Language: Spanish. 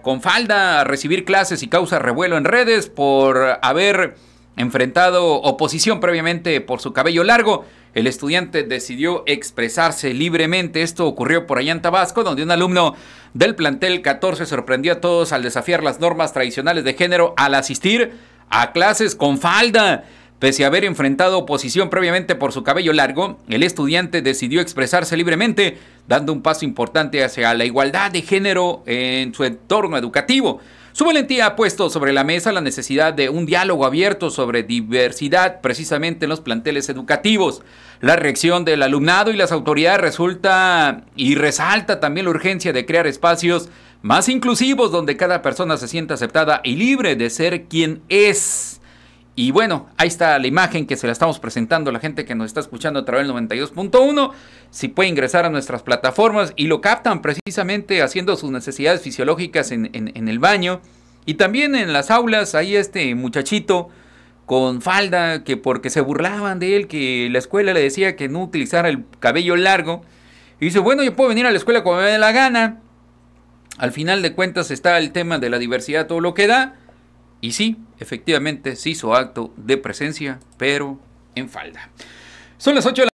con falda a recibir clases y causa revuelo en redes por haber enfrentado oposición previamente por su cabello largo. El estudiante decidió expresarse libremente. Esto ocurrió por allá en Tabasco, donde un alumno del plantel 14 sorprendió a todos al desafiar las normas tradicionales de género al asistir a clases con falda. Pese a haber enfrentado oposición previamente por su cabello largo, el estudiante decidió expresarse libremente, dando un paso importante hacia la igualdad de género en su entorno educativo. Su valentía ha puesto sobre la mesa la necesidad de un diálogo abierto sobre diversidad precisamente en los planteles educativos. La reacción del alumnado y las autoridades resulta y resalta también la urgencia de crear espacios más inclusivos donde cada persona se sienta aceptada y libre de ser quien es. Y bueno, ahí está la imagen que se la estamos presentando a la gente que nos está escuchando a través del 92.1. Si puede ingresar a nuestras plataformas y lo captan precisamente haciendo sus necesidades fisiológicas en, el baño. Y también en las aulas, ahí este muchachito con falda, que porque se burlaban de él, que la escuela le decía que no utilizara el cabello largo. Y dice, bueno, yo puedo venir a la escuela como me dé la gana. Al final de cuentas está el tema de la diversidad, todo lo que da. Y sí, efectivamente se hizo acto de presencia, pero en falda. Son las 8 de la